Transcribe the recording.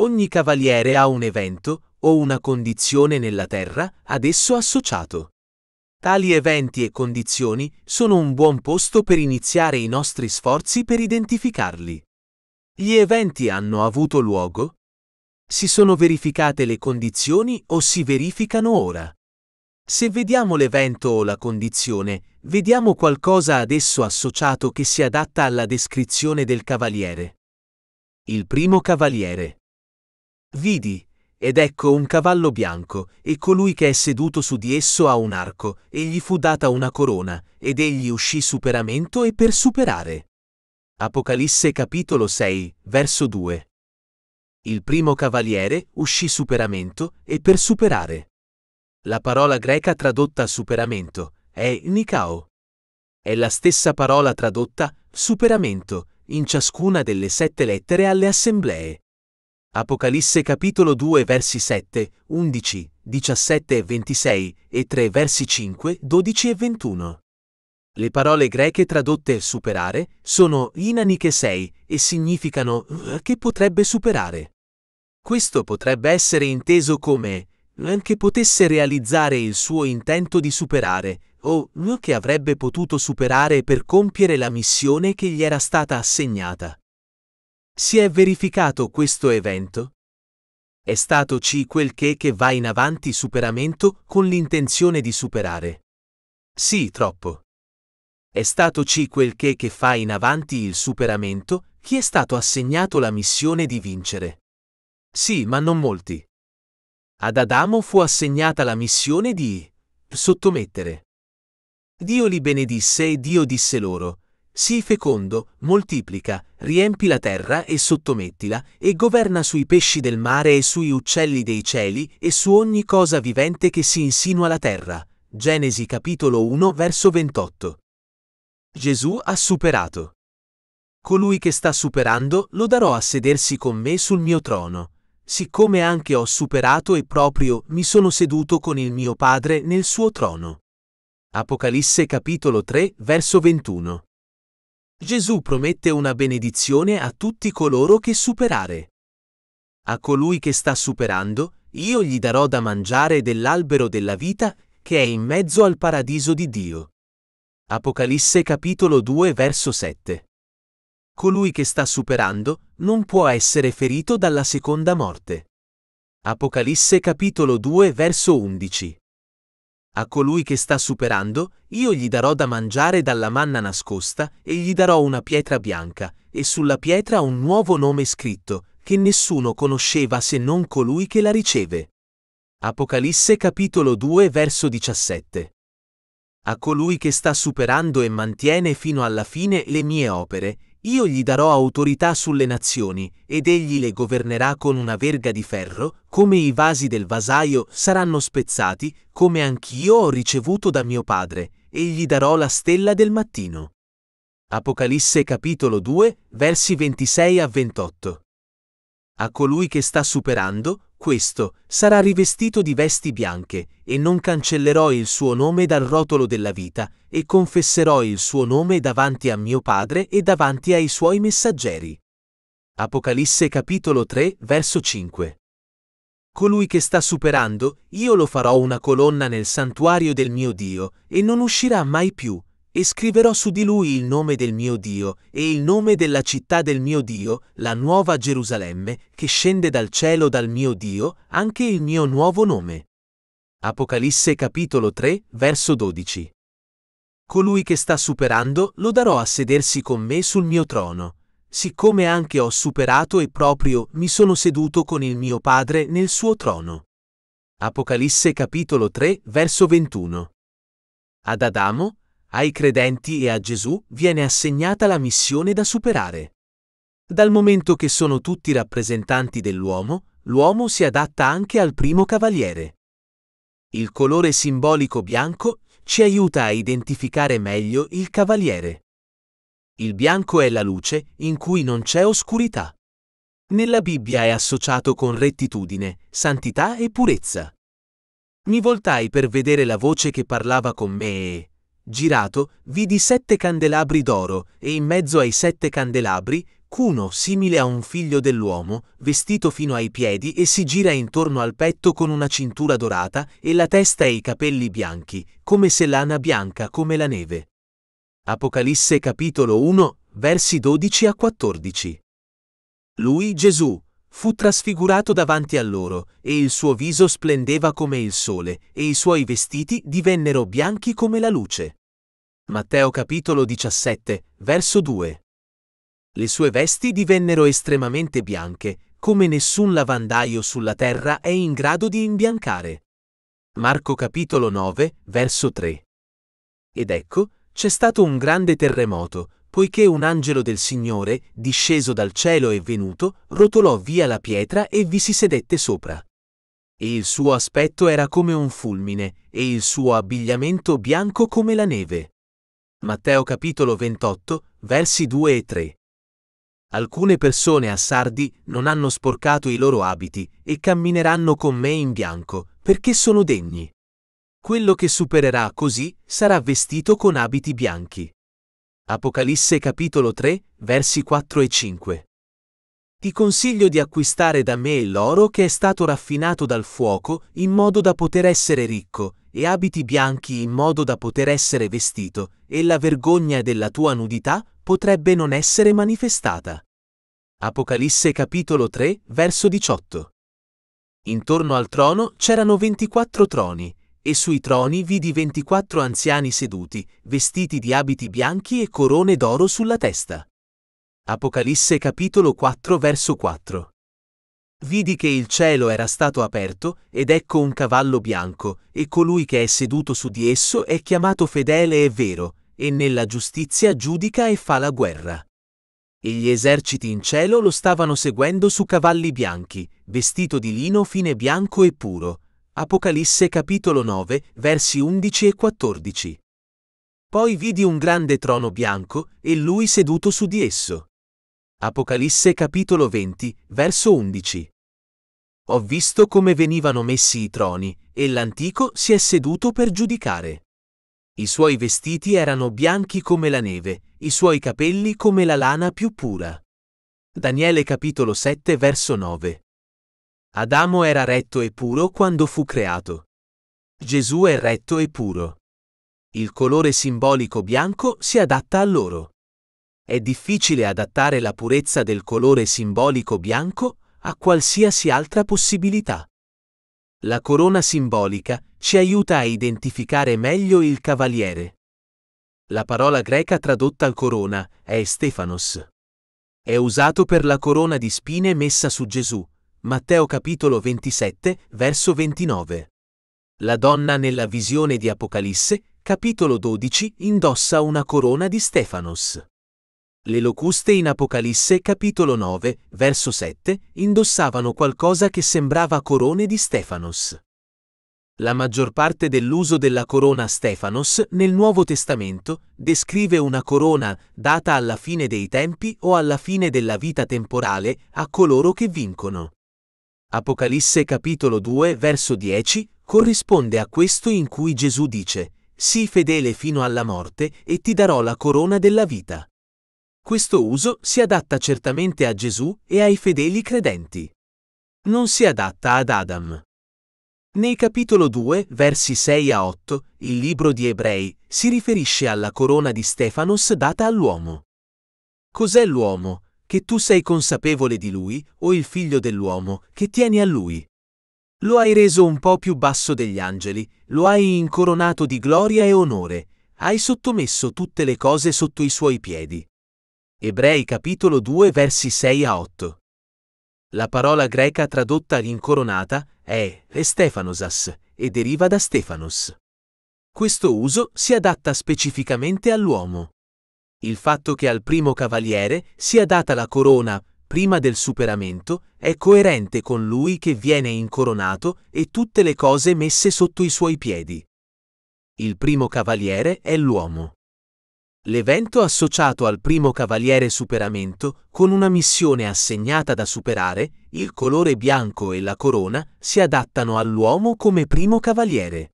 Ogni cavaliere ha un evento o una condizione nella terra ad esso associato. Tali eventi e condizioni sono un buon posto per iniziare i nostri sforzi per identificarli. Gli eventi hanno avuto luogo? Si sono verificate le condizioni o si verificano ora? Se vediamo l'evento o la condizione, vediamo qualcosa ad esso associato che si adatta alla descrizione del cavaliere. Il primo cavaliere. Vidi, ed ecco un cavallo bianco, e colui che è seduto su di esso ha un arco, e gli fu data una corona, ed egli uscì superamento e per superare. Apocalisse capitolo 6, verso 2. Il primo cavaliere uscì superamento e per superare. La parola greca tradotta superamento è Nikao. È la stessa parola tradotta superamento in ciascuna delle sette lettere alle assemblee. Apocalisse capitolo 2 versi 7, 11, 17 e 26 e 3 versi 5, 12 e 21. Le parole greche tradotte superare sono inaniche 6 e significano eh, che potrebbe superare. Questo potrebbe essere inteso come eh, che potesse realizzare il suo intento di superare, o eh, che avrebbe potuto superare per compiere la missione che gli era stata assegnata. Si è verificato questo evento? È stato C quel che che va in avanti superamento con l'intenzione di superare. Sì, troppo. È stato C quel che che fa in avanti il superamento, chi è stato assegnato la missione di vincere. Sì, ma non molti. Ad Adamo fu assegnata la missione di sottomettere. Dio li benedisse e Dio disse loro, Sii fecondo, moltiplica, riempi la terra e sottomettila, e governa sui pesci del mare e sui uccelli dei cieli e su ogni cosa vivente che si insinua la terra. Genesi capitolo 1 verso 28. Gesù ha superato. Colui che sta superando lo darò a sedersi con me sul mio trono. Siccome anche ho superato e proprio mi sono seduto con il mio Padre nel suo trono. Apocalisse capitolo 3 verso 21. Gesù promette una benedizione a tutti coloro che superare. A colui che sta superando, io gli darò da mangiare dell'albero della vita che è in mezzo al paradiso di Dio. Apocalisse capitolo 2 verso 7. Colui che sta superando non può essere ferito dalla seconda morte. Apocalisse capitolo 2 verso 11. A colui che sta superando, io gli darò da mangiare dalla manna nascosta e gli darò una pietra bianca, e sulla pietra un nuovo nome scritto, che nessuno conosceva se non colui che la riceve. Apocalisse capitolo 2 verso 17 a colui che sta superando e mantiene fino alla fine le mie opere, io gli darò autorità sulle nazioni, ed egli le governerà con una verga di ferro, come i vasi del vasaio saranno spezzati, come anch'io ho ricevuto da mio padre, e gli darò la stella del mattino. Apocalisse capitolo 2, versi 26 a 28. A colui che sta superando, questo sarà rivestito di vesti bianche, e non cancellerò il suo nome dal rotolo della vita, e confesserò il suo nome davanti a mio Padre e davanti ai suoi messaggeri. Apocalisse capitolo 3, verso 5. Colui che sta superando, io lo farò una colonna nel santuario del mio Dio, e non uscirà mai più, e scriverò su di lui il nome del mio Dio e il nome della città del mio Dio, la nuova Gerusalemme, che scende dal cielo dal mio Dio, anche il mio nuovo nome. Apocalisse capitolo 3, verso 12. Colui che sta superando lo darò a sedersi con me sul mio trono, siccome anche ho superato e proprio mi sono seduto con il mio Padre nel suo trono. Apocalisse capitolo 3, verso 21. Ad Adamo, ai credenti e a Gesù viene assegnata la missione da superare. Dal momento che sono tutti rappresentanti dell'uomo, l'uomo si adatta anche al primo cavaliere. Il colore simbolico bianco ci aiuta a identificare meglio il cavaliere. Il bianco è la luce in cui non c'è oscurità. Nella Bibbia è associato con rettitudine, santità e purezza. Mi voltai per vedere la voce che parlava con me e, Girato, vidi sette candelabri d'oro, e in mezzo ai sette candelabri, cuno simile a un figlio dell'uomo, vestito fino ai piedi e si gira intorno al petto con una cintura dorata e la testa e i capelli bianchi, come se lana bianca come la neve. Apocalisse capitolo 1, versi 12 a 14. Lui, Gesù, fu trasfigurato davanti a loro, e il suo viso splendeva come il sole, e i suoi vestiti divennero bianchi come la luce. Matteo capitolo 17, verso 2. Le sue vesti divennero estremamente bianche, come nessun lavandaio sulla terra è in grado di imbiancare. Marco capitolo 9, verso 3. Ed ecco, c'è stato un grande terremoto, poiché un angelo del Signore, disceso dal cielo e venuto, rotolò via la pietra e vi si sedette sopra. E il suo aspetto era come un fulmine, e il suo abbigliamento bianco come la neve. Matteo capitolo 28, versi 2 e 3. Alcune persone a Sardi non hanno sporcato i loro abiti e cammineranno con me in bianco, perché sono degni. Quello che supererà così sarà vestito con abiti bianchi. Apocalisse capitolo 3, versi 4 e 5. Ti consiglio di acquistare da me l'oro che è stato raffinato dal fuoco in modo da poter essere ricco, e abiti bianchi in modo da poter essere vestito, e la vergogna della tua nudità potrebbe non essere manifestata. Apocalisse capitolo 3, verso 18. Intorno al trono c'erano 24 troni, e sui troni vidi 24 anziani seduti, vestiti di abiti bianchi e corone d'oro sulla testa. Apocalisse capitolo 4 verso 4. Vidi che il cielo era stato aperto, ed ecco un cavallo bianco, e colui che è seduto su di esso è chiamato fedele e vero, e nella giustizia giudica e fa la guerra. E gli eserciti in cielo lo stavano seguendo su cavalli bianchi, vestito di lino fine bianco e puro. Apocalisse capitolo 9, versi 11 e 14. Poi vidi un grande trono bianco, e lui seduto su di esso. Apocalisse capitolo 20, verso 11. Ho visto come venivano messi i troni, e l'antico si è seduto per giudicare. I suoi vestiti erano bianchi come la neve, i suoi capelli come la lana più pura. Daniele capitolo 7 verso 9. Adamo era retto e puro quando fu creato. Gesù è retto e puro. Il colore simbolico bianco si adatta a loro è difficile adattare la purezza del colore simbolico bianco a qualsiasi altra possibilità. La corona simbolica ci aiuta a identificare meglio il cavaliere. La parola greca tradotta al corona è Stefanos. È usato per la corona di spine messa su Gesù, Matteo capitolo 27, verso 29. La donna nella visione di Apocalisse, capitolo 12, indossa una corona di Stefanos. Le locuste in Apocalisse capitolo 9, verso 7, indossavano qualcosa che sembrava corone di Stefanos. La maggior parte dell'uso della corona Stefanos nel Nuovo Testamento descrive una corona data alla fine dei tempi o alla fine della vita temporale a coloro che vincono. Apocalisse capitolo 2 verso 10 corrisponde a questo in cui Gesù dice, Sii fedele fino alla morte e ti darò la corona della vita. Questo uso si adatta certamente a Gesù e ai fedeli credenti. Non si adatta ad Adam. Nei capitolo 2, versi 6 a 8, il libro di Ebrei si riferisce alla corona di Stefanos data all'uomo. Cos'è l'uomo, che tu sei consapevole di lui, o il figlio dell'uomo, che tieni a lui? Lo hai reso un po' più basso degli angeli, lo hai incoronato di gloria e onore, hai sottomesso tutte le cose sotto i suoi piedi. Ebrei capitolo 2 versi 6 a 8. La parola greca tradotta incoronata è Estefanosas e deriva da Stefanos. Questo uso si adatta specificamente all'uomo. Il fatto che al primo cavaliere sia data la corona prima del superamento è coerente con lui che viene incoronato e tutte le cose messe sotto i suoi piedi. Il primo cavaliere è l'uomo. L'evento associato al primo cavaliere superamento, con una missione assegnata da superare, il colore bianco e la corona si adattano all'uomo come primo cavaliere.